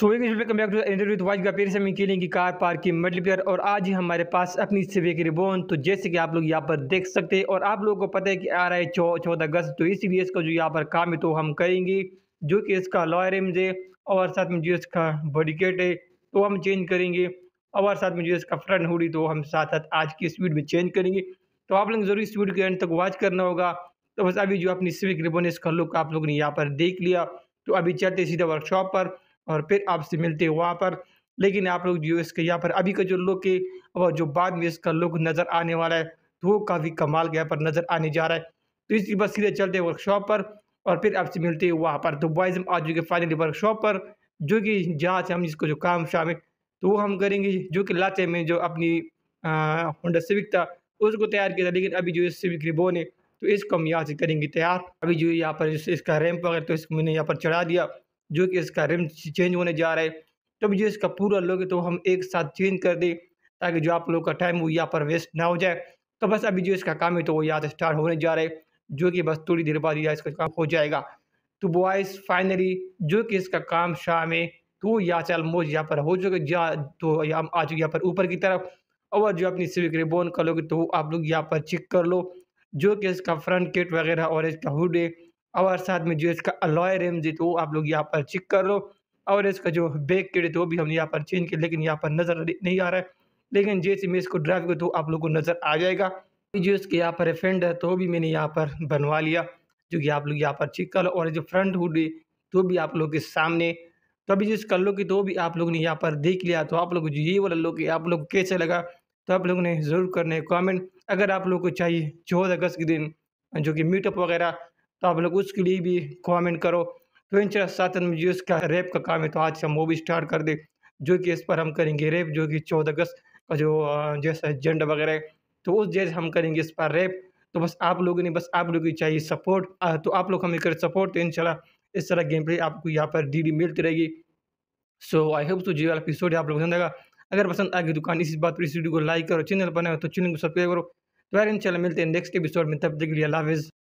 तो एक इंटरव्यू तो का पेड़ से हम खेलेंगे कार पार्क की मल्टी प्लेयर और आज ही हमारे पास अपनी सिवे की रिबोन तो जैसे कि आप लोग यहाँ पर देख सकते हैं और आप लोगों को पता है कि आ रहा है चौदह अगस्त तो इसीलिए इसका जो यहाँ पर काम है तो हम करेंगे जो कि इसका लॉयर है और साथ में जो इसका बॉडीकेट है तो हम चेंज करेंगे और साथ में जो इसका फ्रंट हुडी तो हम साथ साथ आज की स्पीड में चेंज करेंगे तो आप लोग जरूर स्पीड के एंड तक वॉच करना होगा तो बस अभी जो अपनी सिविक रिबोन है इसका लुक आप लोग ने यहाँ पर देख लिया तो अभी चलते सीधा वर्कशॉप पर और फिर आपसे मिलते हैं वहाँ पर लेकिन आप लोग जो इसके यहाँ पर अभी का जो लुक है और जो बाद में इसका लुक नज़र आने वाला है तो वो काफ़ी कमाल यहाँ पर नज़र आने जा रहा है तो इसी बस सीधे चलते वर्कशॉप पर और फिर आपसे मिलते हैं वहाँ पर तो बॉयज़ हम आ चुके फाइनली वर्कशॉप पर जो कि जहाँ से हम इसको जो काम शामिल तो वो हम करेंगे जो कि लाते में जो अपनी होंडा सिविक था उसको तैयार किया था लेकिन अभी जो इस सिविक रिबो ने तो इसको हम यहाँ से करेंगे तैयार अभी जो यहाँ पर इसका रैम्प वगैरह तो इसको मैंने यहाँ पर चढ़ा दिया जो कि इसका रिम चेंज होने जा रहा है तो जो इसका पूरा लोगे तो हम एक साथ चेंज कर दें ताकि जो आप लोग का टाइम वो यहाँ पर वेस्ट ना हो जाए तो बस अभी जो इसका काम है तो वो यहाँ से स्टार्ट होने जा रहा है जो कि बस थोड़ी देर बाद यहाँ इसका काम हो जाएगा तो बॉयस फाइनली जो कि इसका काम शाम है तो या चल मोज यहाँ पर हो चुके या तो हम आ चुके यहाँ पर ऊपर की तरफ और जो अपनी सिविक रिबोन लोगे तो आप लोग यहाँ पर चेक कर लो जो कि इसका फ्रंट किट वगैरह और इसका हुड है और साथ में जो इसका अलॉय रेम जी तो वो आप लोग यहाँ पर चेक कर लो और इसका जो बैक किट तो भी हमने यहाँ पर चेंज किया लेकिन यहाँ पर नज़र नहीं आ रहा है लेकिन जैसे मैं इसको ड्राइव कर तो आप लोग को नज़र आ जाएगा जो इसके यहाँ पर फ्रेंड है तो भी मैंने यहाँ पर बनवा लिया जो कि आप लोग यहाँ पर चेक कर लो और जो फ्रंट हु तो भी आप लोग के सामने तो अभी जिस कर लो कि तो भी आप लोग ने यहाँ पर देख लिया तो आप लोग जो ये वाला लो कि आप लोग कैसे लगा तो आप लोग ने ज़रूर करना है कमेंट अगर आप लोग को चाहिए चौदह अगस्त के दिन जो कि मीटअप वगैरह तो आप लोग उसके लिए भी कॉमेंट करो तो इन सातन में का रेप का काम है तो आज हम वो भी स्टार्ट कर दें जो कि इस पर हम करेंगे रेप जो कि चौदह अगस्त का जो जैसा एजेंडा वगैरह है तो उस जैसे हम करेंगे इस पर रेप तो बस आप लोगों ने बस आप लोगों की चाहिए सपोर्ट तो आप लोग हमें करें सपोर्ट तो इन इस तरह गेम प्ले आपको यहाँ पर डी मिलती रहेगी सो आई होप तो जी वाला एपिसोड आप लोग पसंद आएगा अगर पसंद आगे दुकान तो इस बात पर इस वीडियो को लाइक करो चैनल बनाओ तो चैनल को सब्सक्राइब करो तो यार इन मिलते हैं नेक्स्ट एपिसोड में तब तक के लिए अलाविज़